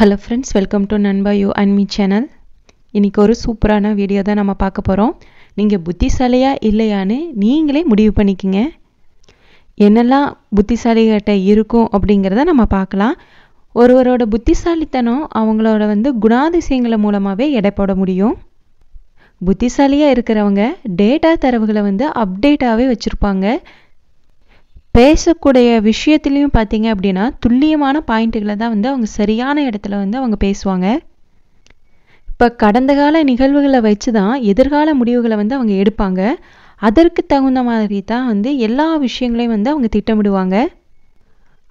hello friends welcome to நண்பா you and me channel இன்றைக்கி ஒரு சூப்பரான வீடியோ தான் நம்ம பார்க்க போகிறோம் நீங்கள் புத்திசாலியாக இல்லையான்னு நீங்களே முடிவு பண்ணிக்கங்க என்னெல்லாம் புத்திசாலிகிட்ட இருக்கும் அப்படிங்கிறத நம்ம பார்க்கலாம் ஒருவரோட புத்திசாலித்தனம் அவங்களோட வந்து குணாதிசயங்களை மூலமாகவே எடை போட முடியும் புத்திசாலியாக இருக்கிறவங்க டேட்டா தரவுகளை வந்து அப்டேட்டாகவே வச்சுருப்பாங்க பேசக்கூடிய விஷயத்துலேயும் பார்த்தீங்க அப்படின்னா துல்லியமான பாயிண்ட்டுகளை தான் வந்து அவங்க சரியான இடத்துல வந்து அவங்க பேசுவாங்க இப்போ கடந்த கால நிகழ்வுகளை வச்சு தான் எதிர்கால முடிவுகளை வந்து அவங்க எடுப்பாங்க அதற்கு தகுந்த மாதிரி தான் வந்து எல்லா விஷயங்களையும் வந்து அவங்க திட்டமிடுவாங்க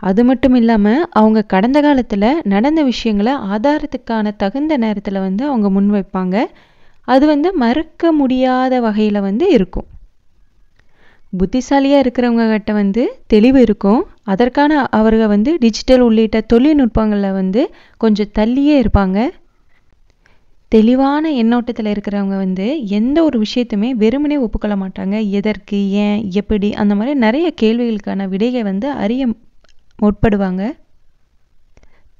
அது மட்டும் இல்லாமல் அவங்க கடந்த காலத்தில் நடந்த விஷயங்களை ஆதாரத்துக்கான தகுந்த நேரத்தில் வந்து அவங்க முன்வைப்பாங்க அது வந்து மறக்க முடியாத வகையில் வந்து இருக்கும் புத்திசாலியாக இருக்கிறவங்க கிட்ட வந்து தெளிவு இருக்கும் அதற்கான அவர்கள் வந்து டிஜிட்டல் உள்ளிட்ட தொழில்நுட்பங்களில் வந்து கொஞ்சம் தள்ளியே இருப்பாங்க தெளிவான எண்ணோட்டத்தில் இருக்கிறவங்க வந்து எந்த ஒரு விஷயத்தையுமே வெறுமனே ஒப்புக்கொள்ள மாட்டாங்க எதற்கு ஏன் எப்படி அந்த மாதிரி நிறைய கேள்விகளுக்கான விடையை வந்து அறிய முற்படுவாங்க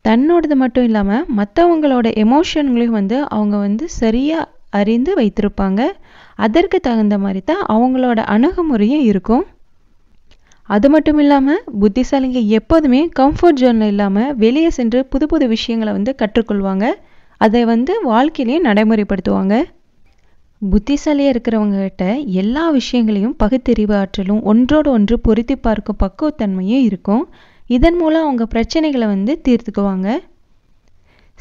தன்னோடது மட்டும் இல்லாமல் மற்றவங்களோட எமோஷன்களையும் வந்து அவங்க வந்து சரியாக அறிந்து வைத்திருப்பாங்க அதற்கு தகுந்த மாதிரி தான் அவங்களோட அணுகுமுறையும் இருக்கும் அது மட்டும் இல்லாமல் புத்திசாலிங்க எப்போதுமே கம்ஃபர்ட் ஜோனில் இல்லாமல் வெளியே சென்று புது புது விஷயங்களை வந்து கற்றுக்கொள்வாங்க அதை வந்து வாழ்க்கையிலையும் நடைமுறைப்படுத்துவாங்க புத்திசாலியாக இருக்கிறவங்ககிட்ட எல்லா விஷயங்களையும் பகுத்தறிவு ஆற்றலும் ஒன்றோடு ஒன்று பொருத்தி பார்க்கும் பக்குவத்தன்மையும் இருக்கும் இதன் மூலம் அவங்க பிரச்சனைகளை வந்து தீர்த்துக்குவாங்க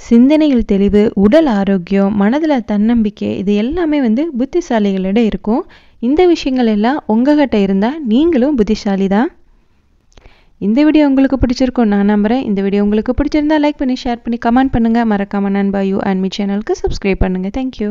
சிந்தனையில் தெளிவு உடல் ஆரோக்கியம் மனதில் தன்னம்பிக்கை இது எல்லாமே வந்து புத்திசாலிகளிடம் இருக்கும் இந்த விஷயங்கள் எல்லாம் உங்ககிட்ட இருந்தால் நீங்களும் புத்திசாலி தான் இந்த வீடியோ உங்களுக்கு பிடிச்சிருக்கும் நான் நம்புகிறேன் இந்த வீடியோ உங்களுக்கு பிடிச்சிருந்தா லைக் பண்ணி ஷேர் பண்ணி கமெண்ட் பண்ணுங்கள் மறக்காமல் நண்பா யூ அண்ட் மீ சேனலுக்கு சப்ஸ்கிரைப் பண்ணுங்கள் தேங்க்யூ